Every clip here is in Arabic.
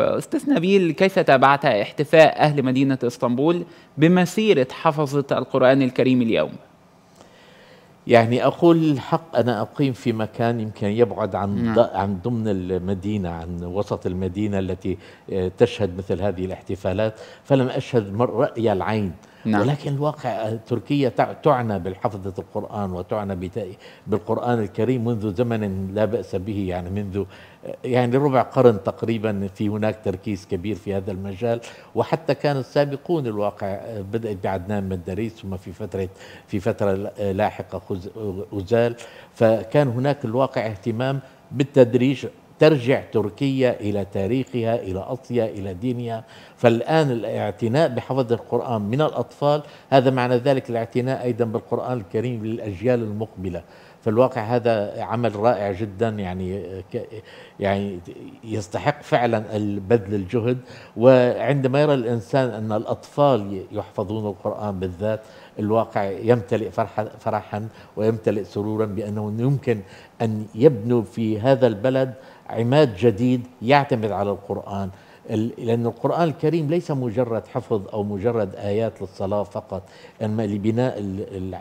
استاذ نبيل كيف تابعت احتفاء أهل مدينة إسطنبول بمسيرة حفظة القرآن الكريم اليوم؟ يعني أقول الحق أنا أقيم في مكان يمكن يبعد عن نعم. عن ضمن المدينة عن وسط المدينة التي آه، تشهد مثل هذه الاحتفالات فلم أشهد رأي العين نعم. ولكن الواقع تركيا تعنى بحفظة القرآن وتعنى بالقرآن الكريم منذ زمن لا بأس به يعني منذ يعني ربع قرن تقريبا في هناك تركيز كبير في هذا المجال وحتى كان السابقون الواقع بدأت بعدنان مداريس ثم في فترة في فترة لاحقة أزال فكان هناك الواقع اهتمام بالتدريج ترجع تركيا إلى تاريخها إلى أصلها إلى دينها فالآن الاعتناء بحفظ القرآن من الأطفال هذا معنى ذلك الاعتناء أيضا بالقرآن الكريم للأجيال المقبلة فالواقع هذا عمل رائع جدا يعني يعني يستحق فعلا بذل الجهد وعندما يرى الانسان ان الاطفال يحفظون القران بالذات الواقع يمتلئ فرحا, فرحا ويمتلئ سرورا بانه يمكن ان يبنوا في هذا البلد عماد جديد يعتمد على القرآن لأن القرآن الكريم ليس مجرد حفظ أو مجرد آيات للصلاة فقط إنما لبناء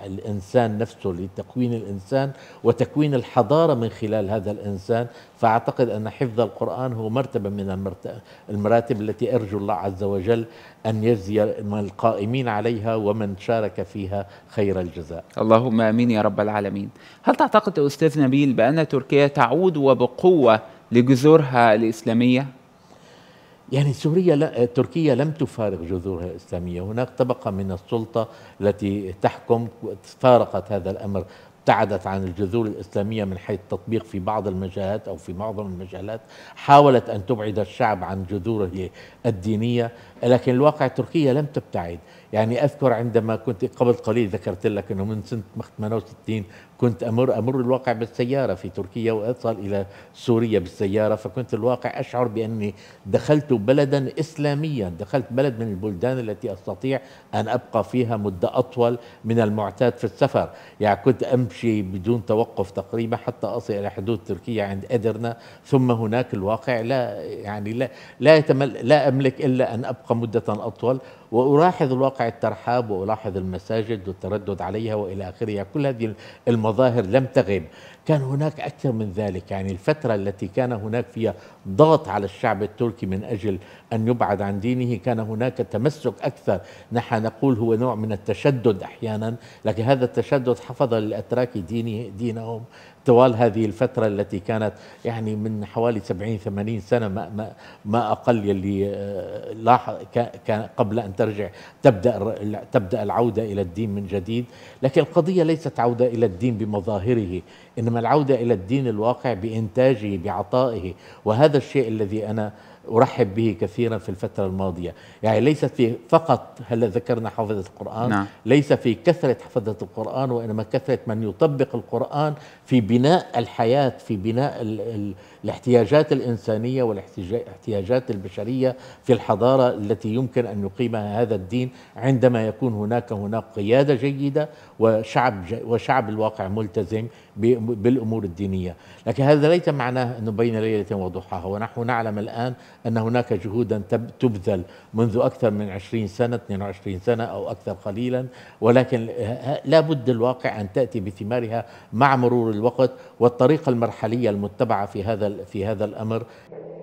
الإنسان نفسه لتكوين الإنسان وتكوين الحضارة من خلال هذا الإنسان فأعتقد أن حفظ القرآن هو مرتبة من المراتب التي أرجو الله عز وجل أن يجزي القائمين عليها ومن شارك فيها خير الجزاء اللهم آمين يا رب العالمين هل تعتقد أستاذ نبيل بأن تركيا تعود وبقوة لجذورها الإسلامية؟ يعني سوريا لا تركيا لم تفارق جذورها الإسلامية هناك طبقة من السلطة التي تحكم فارقت هذا الأمر ابتعدت عن الجذور الإسلامية من حيث التطبيق في بعض المجالات أو في معظم المجالات حاولت أن تبعد الشعب عن جذوره الدينية لكن الواقع تركيا لم تبتعد يعني أذكر عندما كنت قبل قليل ذكرت لك أنه من سنة 68 كنت أمر أمر الواقع بالسيارة في تركيا وأصل إلى سوريا بالسيارة فكنت الواقع أشعر بأني دخلت بلدا إسلاميا دخلت بلد من البلدان التي أستطيع أن أبقى فيها مدة أطول من المعتاد في السفر يعني كنت أمشي بدون توقف تقريبا حتى أصل إلى حدود تركيا عند أدرنا ثم هناك الواقع لا يعني لا لا, يتمل لا أملك إلا أن أبقى مدة أطول وألاحظ الواقع الترحاب وألاحظ المساجد والتردد عليها وإلى آخره كل هذه المظاهر لم تغب كان هناك أكثر من ذلك يعني الفترة التي كان هناك فيها ضغط على الشعب التركي من أجل أن يبعد عن دينه كان هناك تمسك أكثر نحن نقول هو نوع من التشدد أحيانا لكن هذا التشدد حفظ للأتراك دينه دينهم طوال هذه الفترة التي كانت يعني من حوالي 70 80 سنة ما ما, ما أقل يلي آه، لاحظ كان قبل أن ترجع تبدأ تبدأ العودة إلى الدين من جديد، لكن القضية ليست عودة إلى الدين بمظاهره، انما العوده الى الدين الواقع بانتاجه بعطائه وهذا الشيء الذي انا أرحب به كثيرا في الفترة الماضية يعني ليست في فقط هلا ذكرنا حفظة القرآن نعم. ليس في كثرة حفظة القرآن وإنما كثرة من يطبق القرآن في بناء الحياة في بناء الـ الـ الاحتياجات الإنسانية والاحتياجات البشرية في الحضارة التي يمكن أن يقيمها هذا الدين عندما يكون هناك هناك قيادة جيدة وشعب جي وشعب الواقع ملتزم بالأمور الدينية لكن هذا ليس معناه أنه بين ليلة وضحاها ونحن نعلم الآن أن هناك جهودا تبذل منذ أكثر من عشرين سنة 22 سنة أو أكثر قليلا ولكن لا بد الواقع أن تأتي بثمارها مع مرور الوقت والطريقة المرحلية المتبعة في هذا في هذا الأمر